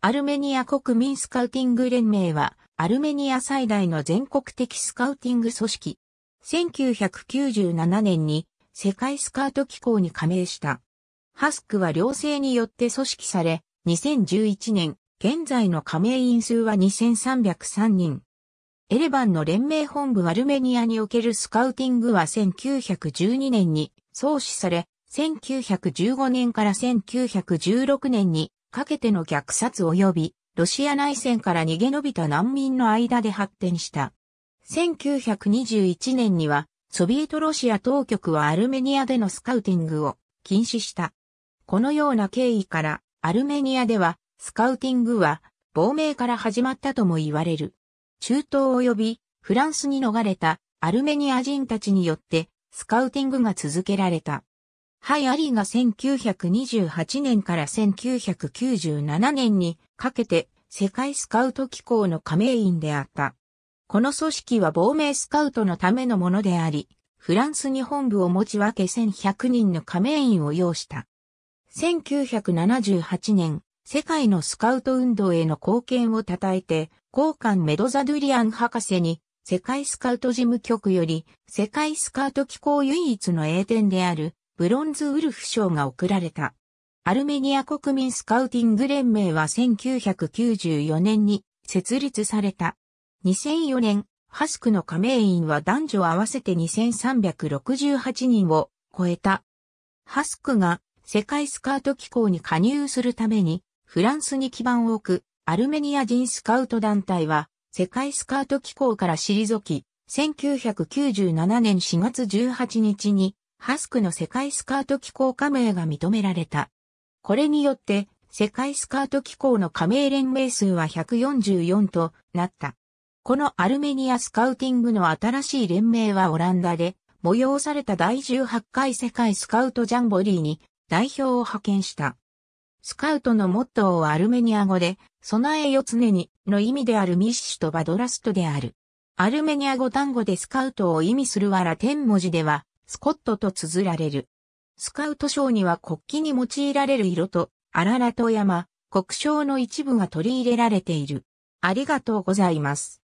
アルメニア国民スカウティング連盟は、アルメニア最大の全国的スカウティング組織。1997年に世界スカート機構に加盟した。ハスクは両性によって組織され、2011年、現在の加盟員数は2303人。エレバンの連盟本部アルメニアにおけるスカウティングは1912年に創始され、1915年から1916年にかけての虐殺及び、ロシア内戦から逃げ延びた難民の間で発展した。1921年には、ソビエトロシア当局はアルメニアでのスカウティングを禁止した。このような経緯から、アルメニアでは、スカウティングは、亡命から始まったとも言われる。中東及び、フランスに逃れたアルメニア人たちによって、スカウティングが続けられた。ハイ・アリーが1928年から1997年にかけて世界スカウト機構の加盟員であった。この組織は亡命スカウトのためのものであり、フランスに本部を持ち分け1100人の加盟員を要した。1978年、世界のスカウト運動への貢献を称えて、交換メドザ・ドゥリアン博士に、世界スカウト事務局より、世界スカウト機構唯一の栄典である、ブロンズウルフ賞が贈られた。アルメニア国民スカウティング連盟は1994年に設立された。2004年、ハスクの加盟員は男女合わせて2368人を超えた。ハスクが世界スカート機構に加入するためにフランスに基盤を置くアルメニア人スカウト団体は世界スカート機構から退き、1997年4月18日にハスクの世界スカート機構加盟が認められた。これによって、世界スカート機構の加盟連盟数は144となった。このアルメニアスカウティングの新しい連盟はオランダで、催された第18回世界スカウトジャンボリーに代表を派遣した。スカウトのモットーはアルメニア語で、備えよ常にの意味であるミッシュとバドラストである。アルメニア語単語でスカウトを意味するわラテン文字では、スコットと綴られる。スカウト賞には国旗に用いられる色と、アララト山、国章の一部が取り入れられている。ありがとうございます。